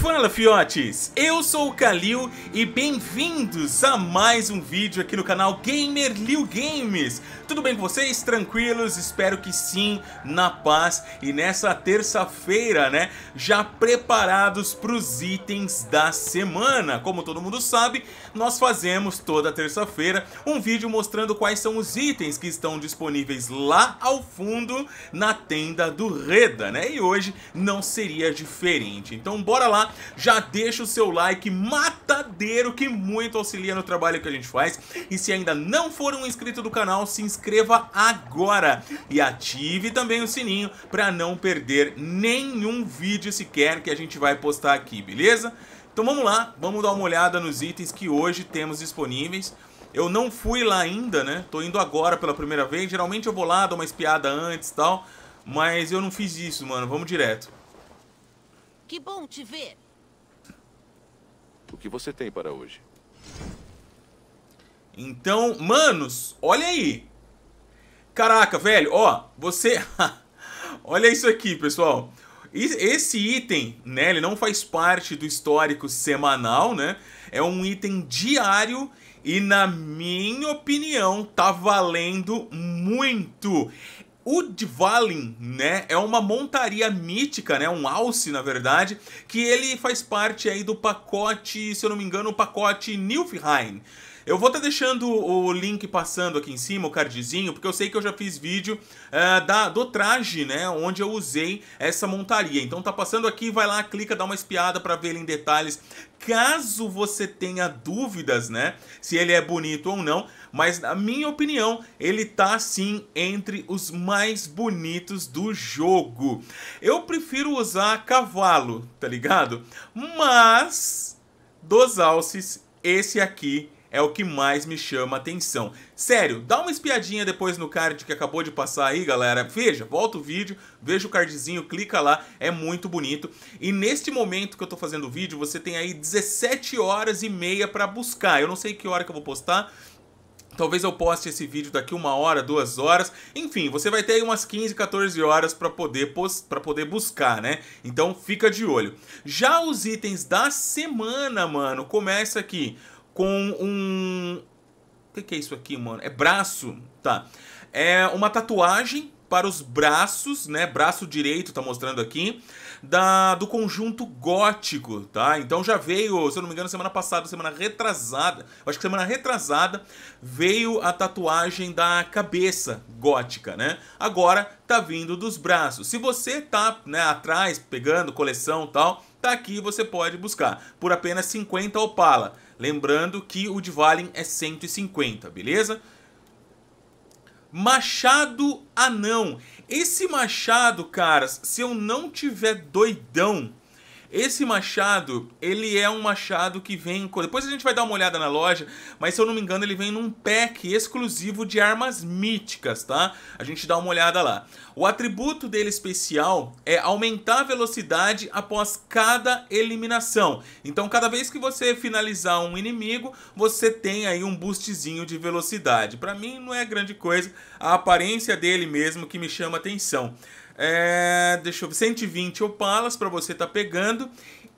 Fala fiotes, eu sou o Kalil e bem-vindos a mais um vídeo aqui no canal Gamer Liu Games. Tudo bem com vocês? Tranquilos? Espero que sim, na paz e nessa terça-feira, né? Já preparados para os itens da semana. Como todo mundo sabe, nós fazemos toda terça-feira um vídeo mostrando quais são os itens que estão disponíveis lá ao fundo na tenda do Reda, né? E hoje não seria diferente. Então bora lá já deixa o seu like matadeiro que muito auxilia no trabalho que a gente faz. E se ainda não for um inscrito do canal, se inscreva agora e ative também o sininho para não perder nenhum vídeo sequer que a gente vai postar aqui, beleza? Então vamos lá, vamos dar uma olhada nos itens que hoje temos disponíveis. Eu não fui lá ainda, né? Tô indo agora pela primeira vez. Geralmente eu vou lá, dou uma espiada antes e tal. Mas eu não fiz isso, mano. Vamos direto. Que bom te ver. O que você tem para hoje? Então, manos, olha aí. Caraca, velho, ó, você... olha isso aqui, pessoal. Esse item, né, ele não faz parte do histórico semanal, né? É um item diário e, na minha opinião, tá valendo muito. O Dvalin, né, é uma montaria mítica, né, um alce, na verdade, que ele faz parte aí do pacote, se eu não me engano, o pacote Nilfheim. Eu vou estar tá deixando o link passando aqui em cima, o cardzinho, porque eu sei que eu já fiz vídeo uh, da, do traje, né? Onde eu usei essa montaria. Então tá passando aqui, vai lá, clica, dá uma espiada para ver ele em detalhes. Caso você tenha dúvidas, né? Se ele é bonito ou não, mas na minha opinião, ele tá sim entre os mais bonitos do jogo. Eu prefiro usar cavalo, tá ligado? Mas dos alces, esse aqui é o que mais me chama atenção. Sério, dá uma espiadinha depois no card que acabou de passar aí, galera. Veja, volta o vídeo, veja o cardzinho, clica lá, é muito bonito. E neste momento que eu tô fazendo o vídeo, você tem aí 17 horas e meia para buscar. Eu não sei que hora que eu vou postar, Talvez eu poste esse vídeo daqui uma hora, duas horas. Enfim, você vai ter aí umas 15, 14 horas para poder, pra poder buscar, né? Então fica de olho. Já os itens da semana, mano, começa aqui com um. O que, que é isso aqui, mano? É braço, tá? É uma tatuagem para os braços, né? Braço direito, tá mostrando aqui, da, do conjunto gótico, tá? Então já veio, se eu não me engano, semana passada, semana retrasada, acho que semana retrasada, veio a tatuagem da cabeça gótica, né? Agora tá vindo dos braços. Se você tá, né, atrás, pegando coleção tal, tá aqui, você pode buscar por apenas 50 opala. Lembrando que o de Valen é 150, beleza? Machado Anão. Esse machado, caras, se eu não tiver doidão, esse machado, ele é um machado que vem... Depois a gente vai dar uma olhada na loja, mas se eu não me engano ele vem num pack exclusivo de armas míticas, tá? A gente dá uma olhada lá. O atributo dele especial é aumentar a velocidade após cada eliminação. Então cada vez que você finalizar um inimigo, você tem aí um boostzinho de velocidade. Pra mim não é grande coisa, a aparência dele mesmo que me chama atenção. É, deixa eu ver, 120 Opalas para você tá pegando.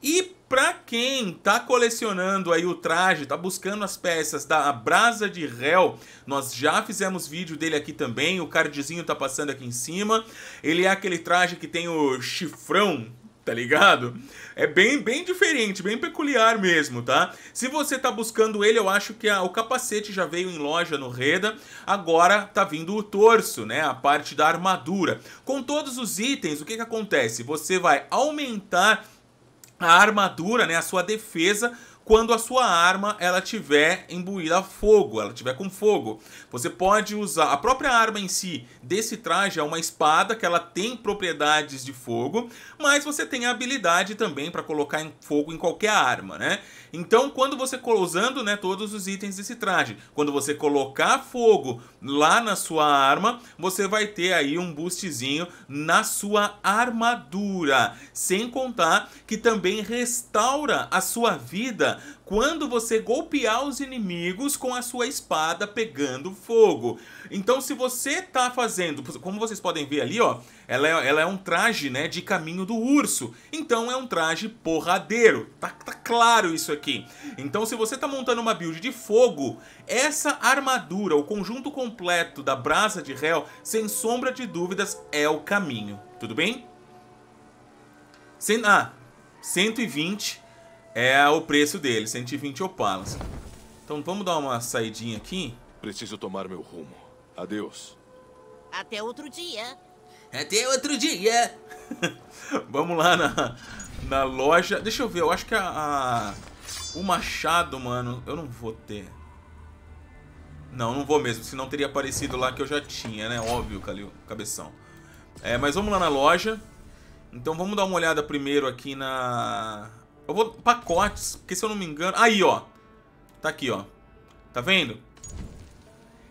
E para quem tá colecionando aí o traje, tá buscando as peças da Brasa de Réu, nós já fizemos vídeo dele aqui também, o cardzinho tá passando aqui em cima. Ele é aquele traje que tem o chifrão tá ligado? É bem, bem diferente, bem peculiar mesmo, tá? Se você tá buscando ele, eu acho que a, o capacete já veio em loja no Reda, agora tá vindo o torso, né? A parte da armadura. Com todos os itens, o que que acontece? Você vai aumentar a armadura, né, a sua defesa quando a sua arma ela tiver imbuída a fogo, ela tiver com fogo. Você pode usar a própria arma em si desse traje é uma espada que ela tem propriedades de fogo, mas você tem a habilidade também para colocar em fogo em qualquer arma, né? Então, quando você usando, né, todos os itens desse traje, quando você colocar fogo lá na sua arma, você vai ter aí um boostzinho na sua armadura, sem contar que também restaura a sua vida quando você golpear os inimigos com a sua espada pegando fogo. Então se você tá fazendo, como vocês podem ver ali, ó, ela é, ela é um traje, né, de caminho do urso. Então é um traje porradeiro. Tá, tá claro isso aqui. Então se você tá montando uma build de fogo, essa armadura, o conjunto completo da brasa de réu, sem sombra de dúvidas, é o caminho. Tudo bem? ah, 120 é o preço dele, 120 opalas. Então vamos dar uma saidinha aqui. Preciso tomar meu rumo. Adeus. Até outro dia. Até outro dia. vamos lá na, na loja. Deixa eu ver, eu acho que a, a, o machado, mano, eu não vou ter. Não, não vou mesmo, senão teria aparecido lá que eu já tinha, né? Óbvio, Calil, cabeção. É, mas vamos lá na loja. Então vamos dar uma olhada primeiro aqui na eu vou... Pacotes, porque se eu não me engano... Aí, ó. Tá aqui, ó. Tá vendo?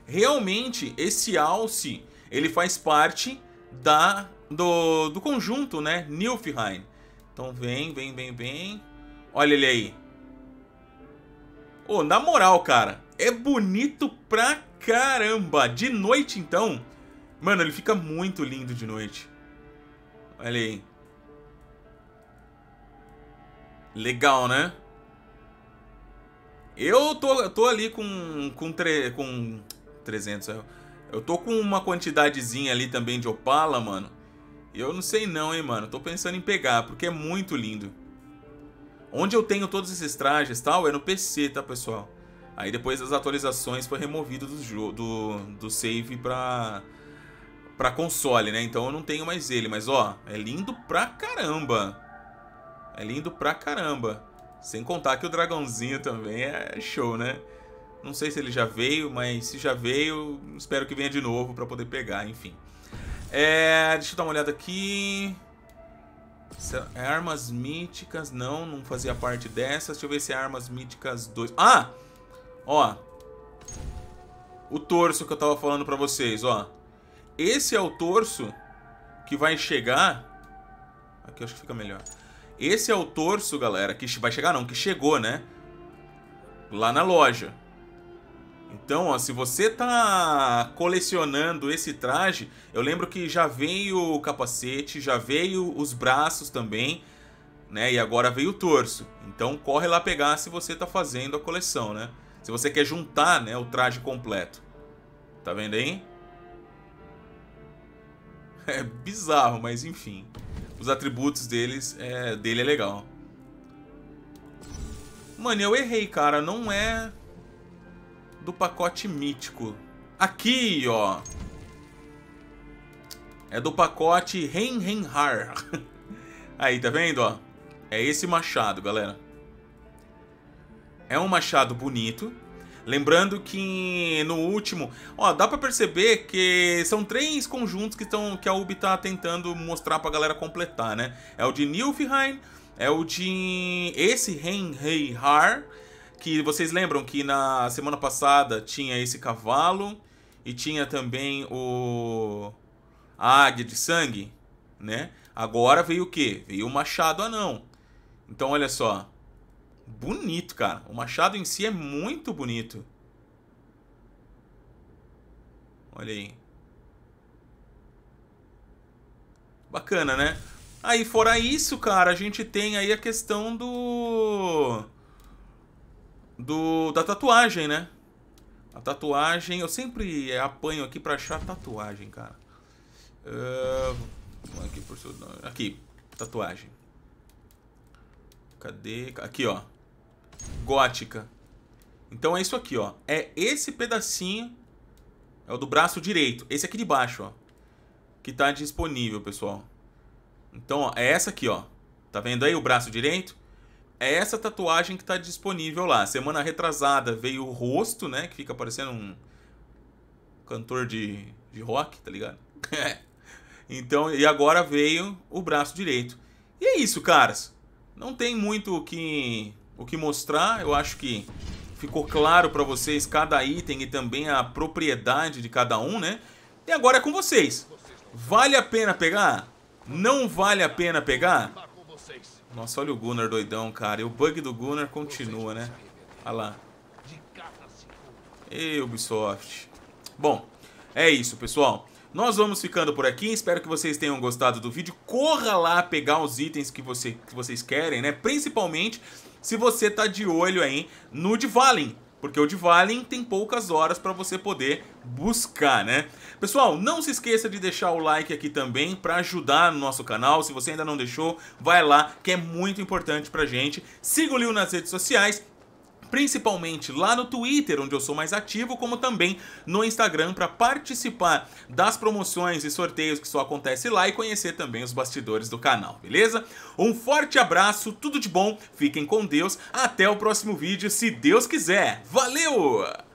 Realmente, esse alce, ele faz parte da... Do, do conjunto, né? Nilfheim. Então vem, vem, vem, vem. Olha ele aí. Ô, oh, na moral, cara. É bonito pra caramba. De noite, então... Mano, ele fica muito lindo de noite. Olha aí. Legal, né? Eu tô, tô ali com, com, tre, com 300. É. Eu tô com uma quantidadezinha ali também de opala, mano. Eu não sei não, hein, mano. Tô pensando em pegar, porque é muito lindo. Onde eu tenho todos esses trajes tal é no PC, tá, pessoal? Aí depois das atualizações foi removido do, do, do save pra, pra console, né? Então eu não tenho mais ele. Mas, ó, é lindo pra caramba. É lindo pra caramba. Sem contar que o dragãozinho também é show, né? Não sei se ele já veio, mas se já veio, espero que venha de novo para poder pegar, enfim. É, deixa eu dar uma olhada aqui. Armas míticas, não, não fazia parte dessas. Deixa eu ver se é armas míticas 2. Ah! Ó. O torso que eu tava falando pra vocês, ó. Esse é o torso que vai chegar... Aqui eu acho que fica melhor. Esse é o torso, galera, que vai chegar não, que chegou, né? Lá na loja. Então, ó, se você tá colecionando esse traje, eu lembro que já veio o capacete, já veio os braços também, né? E agora veio o torso. Então, corre lá pegar se você tá fazendo a coleção, né? Se você quer juntar, né, o traje completo. Tá vendo aí? É bizarro, mas enfim os atributos deles, é, dele é legal. Mano, eu errei, cara. Não é do pacote mítico. Aqui, ó. É do pacote Renrenhar. Aí, tá vendo, ó? É esse machado, galera. É um machado bonito. Lembrando que no último, ó, dá para perceber que são três conjuntos que, estão que a Ubi tá tentando mostrar pra galera completar, né? É o de Nilfheim, é o de esse Reinheihar, que vocês lembram que na semana passada tinha esse cavalo e tinha também o a águia de sangue, né? Agora veio o quê? Veio o machado anão. Então olha só, bonito, cara. O machado em si é muito bonito. Olha aí. Bacana, né? Aí, fora isso, cara, a gente tem aí a questão do... do da tatuagem, né? A tatuagem... Eu sempre apanho aqui pra achar tatuagem, cara. Uh, aqui, por... aqui, tatuagem. Cadê? Aqui, ó gótica. Então é isso aqui, ó. É esse pedacinho, é o do braço direito. Esse aqui de baixo, ó. Que tá disponível, pessoal. Então, ó, é essa aqui, ó. Tá vendo aí o braço direito? É essa tatuagem que tá disponível lá. Semana retrasada veio o rosto, né? Que fica parecendo um cantor de, de rock, tá ligado? então, e agora veio o braço direito. E é isso, caras. Não tem muito o que o que mostrar. Eu acho que ficou claro para vocês cada item e também a propriedade de cada um, né? E agora é com vocês. Vale a pena pegar? Não vale a pena pegar? Nossa, olha o Gunnar doidão, cara. E o bug do Gunnar continua, né? Olha lá. Ei, Ubisoft. Bom, é isso, pessoal. Nós vamos ficando por aqui, espero que vocês tenham gostado do vídeo. Corra lá pegar os itens que, você, que vocês querem, né? Principalmente se você tá de olho aí no Divalen, porque o Divalen tem poucas horas para você poder buscar, né? Pessoal, não se esqueça de deixar o like aqui também para ajudar no nosso canal. Se você ainda não deixou, vai lá, que é muito importante pra gente. Siga o Lil nas redes sociais principalmente lá no Twitter, onde eu sou mais ativo, como também no Instagram para participar das promoções e sorteios que só acontece lá e conhecer também os bastidores do canal, beleza? Um forte abraço, tudo de bom, fiquem com Deus, até o próximo vídeo, se Deus quiser. Valeu!